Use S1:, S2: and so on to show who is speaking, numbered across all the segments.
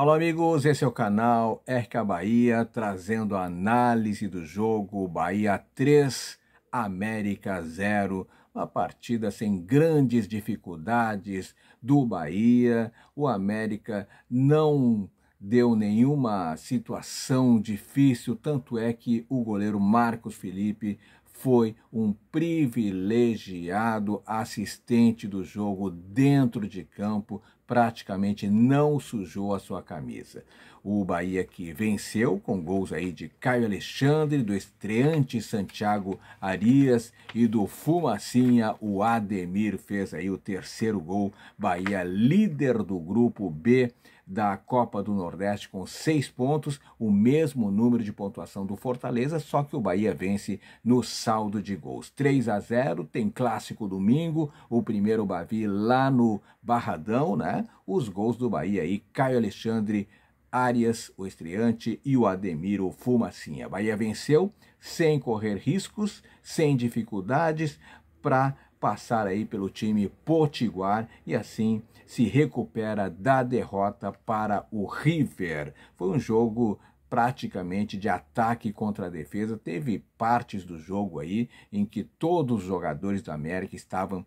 S1: Alô, amigos, esse é o canal Erca Bahia, trazendo a análise do jogo Bahia 3, América 0. Uma partida sem grandes dificuldades do Bahia. O América não deu nenhuma situação difícil, tanto é que o goleiro Marcos Felipe foi um privilegiado assistente do jogo dentro de campo, praticamente não sujou a sua camisa. O Bahia que venceu com gols aí de Caio Alexandre, do estreante Santiago Arias e do Fumacinha, o Ademir fez aí o terceiro gol. Bahia líder do grupo B da Copa do Nordeste com seis pontos, o mesmo número de pontuação do Fortaleza, só que o Bahia vence no saldo de gols. 3 a 0, tem clássico domingo, o primeiro Bavi lá no Barradão, né? Os gols do Bahia aí, Caio Alexandre Arias, o estreante, e o Ademiro Fumacinha. Bahia venceu sem correr riscos, sem dificuldades, para passar aí pelo time potiguar e assim se recupera da derrota para o River. Foi um jogo praticamente de ataque contra a defesa. Teve partes do jogo aí em que todos os jogadores do América estavam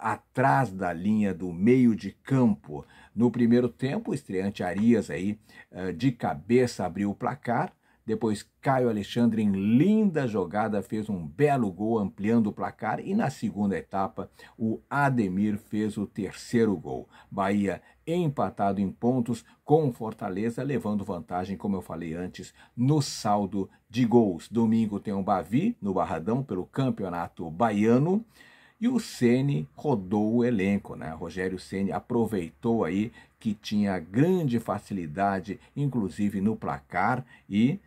S1: atrás da linha do meio de campo. No primeiro tempo, o estreante Arias aí eh, de cabeça abriu o placar. Depois Caio Alexandre, em linda jogada, fez um belo gol ampliando o placar. E na segunda etapa, o Ademir fez o terceiro gol. Bahia empatado em pontos com Fortaleza, levando vantagem, como eu falei antes, no saldo de gols. Domingo tem o Bavi no Barradão pelo Campeonato Baiano. E o Ceni rodou o elenco, né? Rogério Ceni aproveitou aí que tinha grande facilidade, inclusive no placar, e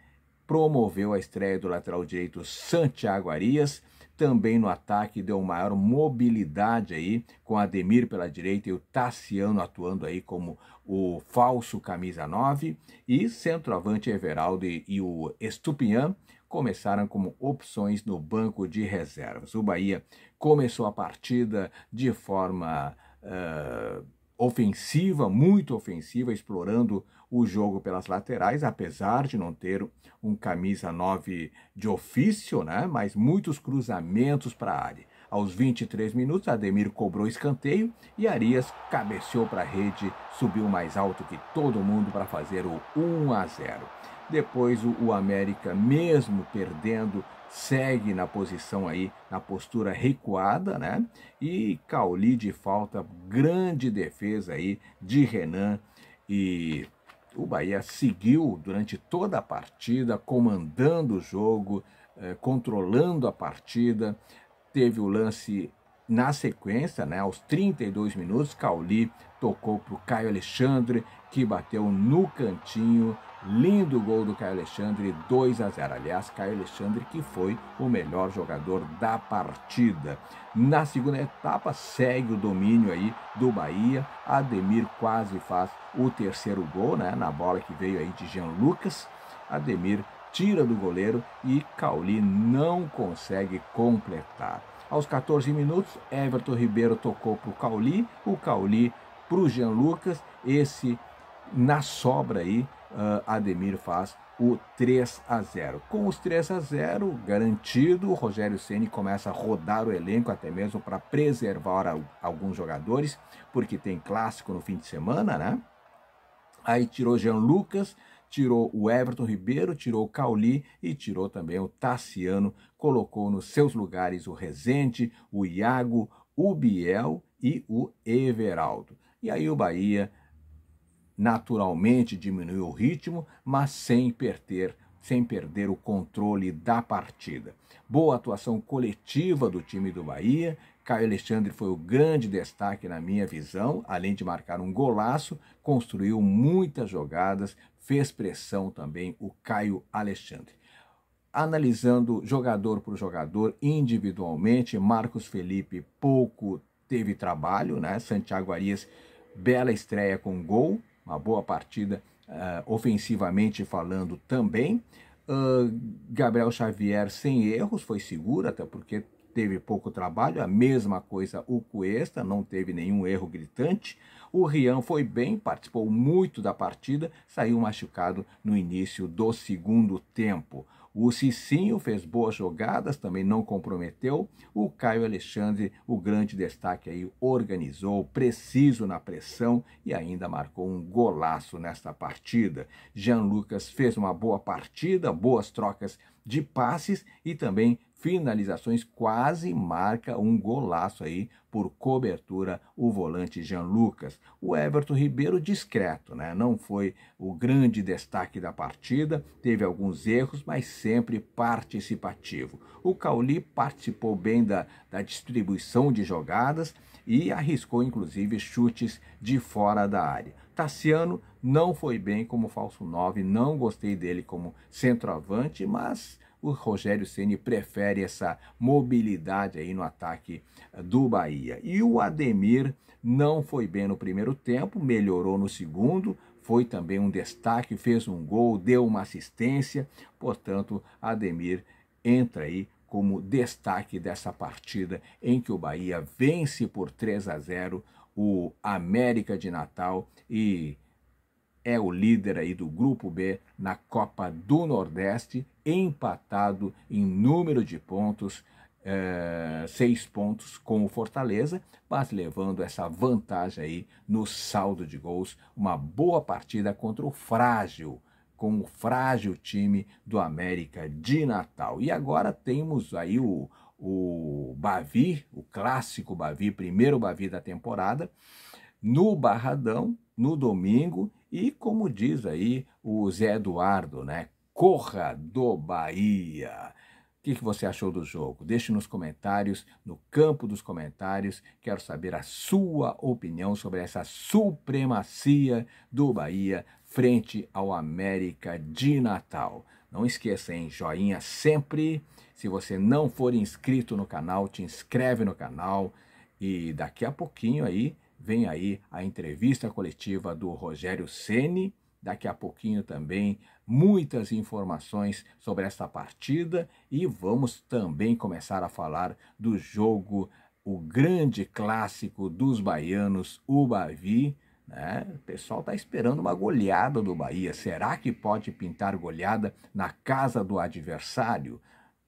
S1: promoveu a estreia do lateral direito Santiago Arias. Também no ataque deu maior mobilidade aí, com Ademir pela direita e o Tassiano atuando aí como o falso camisa 9. E centroavante Everaldo e, e o Estupinhan começaram como opções no banco de reservas. O Bahia começou a partida de forma uh, ofensiva, muito ofensiva, explorando o jogo pelas laterais, apesar de não ter um camisa 9 de ofício, né? mas muitos cruzamentos para a área. Aos 23 minutos, Ademir cobrou escanteio e Arias cabeceou para a rede, subiu mais alto que todo mundo para fazer o 1 a 0. Depois o, o América, mesmo perdendo, segue na posição aí, na postura recuada, né? E Cauli de falta, grande defesa aí de Renan e o Bahia seguiu durante toda a partida, comandando o jogo, eh, controlando a partida. Teve o lance na sequência, né, aos 32 minutos, Cauli tocou para o Caio Alexandre, que bateu no cantinho. Lindo gol do Caio Alexandre, 2 a 0. Aliás, Caio Alexandre que foi o melhor jogador da partida. Na segunda etapa, segue o domínio aí do Bahia. Ademir quase faz o terceiro gol, né, na bola que veio aí de Jean Lucas. Ademir tira do goleiro e Cauli não consegue completar. Aos 14 minutos, Everton Ribeiro tocou para o Cauli, o Cauli para o Jean Lucas. Esse, na sobra aí, uh, Ademir faz o 3 a 0. Com os 3 a 0 garantido, o Rogério Ceni começa a rodar o elenco até mesmo para preservar alguns jogadores, porque tem clássico no fim de semana, né? Aí tirou Jean Lucas, tirou o Everton Ribeiro, tirou o Cauli e tirou também o Tassiano, colocou nos seus lugares o Rezende, o Iago, o Biel e o Everaldo. E aí o Bahia naturalmente diminuiu o ritmo, mas sem perder sem perder o controle da partida. Boa atuação coletiva do time do Bahia. Caio Alexandre foi o grande destaque na minha visão, além de marcar um golaço, construiu muitas jogadas, fez pressão também o Caio Alexandre. Analisando jogador por jogador individualmente, Marcos Felipe pouco teve trabalho, né? Santiago Arias, bela estreia com gol, uma boa partida uh, ofensivamente falando também. Uh, Gabriel Xavier sem erros, foi seguro, até porque teve pouco trabalho, a mesma coisa o Cuesta, não teve nenhum erro gritante. O Rian foi bem, participou muito da partida, saiu machucado no início do segundo tempo. O Cicinho fez boas jogadas, também não comprometeu. O Caio Alexandre, o grande destaque aí, organizou, preciso na pressão e ainda marcou um golaço nesta partida. Jean Lucas fez uma boa partida, boas trocas de passes e também finalizações, quase marca um golaço aí por cobertura o volante Jean Lucas. O Everton Ribeiro discreto, né? Não foi o grande destaque da partida, teve alguns erros, mas sempre participativo. O Cauli participou bem da, da distribuição de jogadas e arriscou inclusive chutes de fora da área. Tassiano não foi bem como falso 9, não gostei dele como centroavante, mas o Rogério Ceni prefere essa mobilidade aí no ataque eh, do Bahia. E o Ademir não foi bem no primeiro tempo, melhorou no segundo, foi também um destaque, fez um gol, deu uma assistência, portanto, Ademir entra aí como destaque dessa partida em que o Bahia vence por 3 a 0 o América de Natal e é o líder aí do grupo B na Copa do Nordeste, empatado em número de pontos, é, seis pontos com o Fortaleza, mas levando essa vantagem aí no saldo de gols, uma boa partida contra o frágil com o frágil time do América de Natal. E agora temos aí o, o Bavi, o clássico Bavi, primeiro Bavi da temporada, no Barradão, no domingo, e como diz aí o Zé Eduardo, né? Corra do Bahia! O que, que você achou do jogo? Deixe nos comentários, no campo dos comentários. Quero saber a sua opinião sobre essa supremacia do Bahia frente ao América de Natal. Não esqueça, hein? Joinha sempre. Se você não for inscrito no canal, te inscreve no canal. E daqui a pouquinho aí Vem aí a entrevista coletiva do Rogério Ceni. Daqui a pouquinho também muitas informações sobre esta partida e vamos também começar a falar do jogo, o grande clássico dos baianos, o Bavi. Né? O pessoal está esperando uma goleada do Bahia. Será que pode pintar goleada na casa do adversário?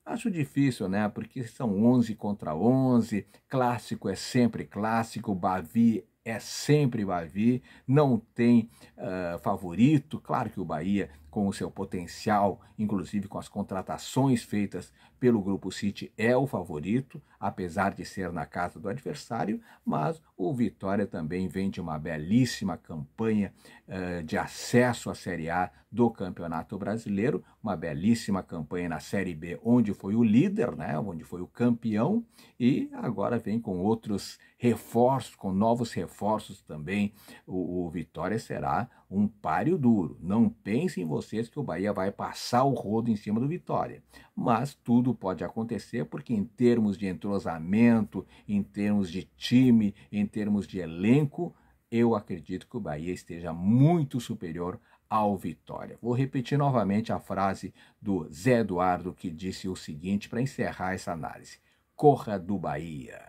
S1: Acho difícil, né? Porque são 11 contra 11, clássico é sempre clássico, Bavi é sempre Bavi, não tem uh, favorito. Claro que o Bahia com o seu potencial, inclusive com as contratações feitas pelo grupo City, é o favorito, apesar de ser na casa do adversário, mas o Vitória também vem de uma belíssima campanha uh, de acesso à Série A do Campeonato Brasileiro, uma belíssima campanha na Série B, onde foi o líder, né, onde foi o campeão, e agora vem com outros reforços, com novos reforços também. o, o Vitória será um páreo duro. Não pensem vocês que o Bahia vai passar o rodo em cima do Vitória. Mas tudo pode acontecer, porque em termos de entrosamento, em termos de time, em termos de elenco, eu acredito que o Bahia esteja muito superior ao Vitória. Vou repetir novamente a frase do Zé Eduardo que disse o seguinte para encerrar essa análise: Corra do Bahia.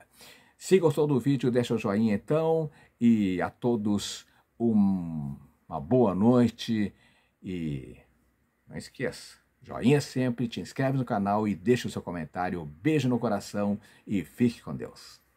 S1: Se gostou do vídeo, deixa o joinha então e a todos um uma boa noite e não esqueça, joinha sempre, te inscreve no canal e deixa o seu comentário. Beijo no coração e fique com Deus.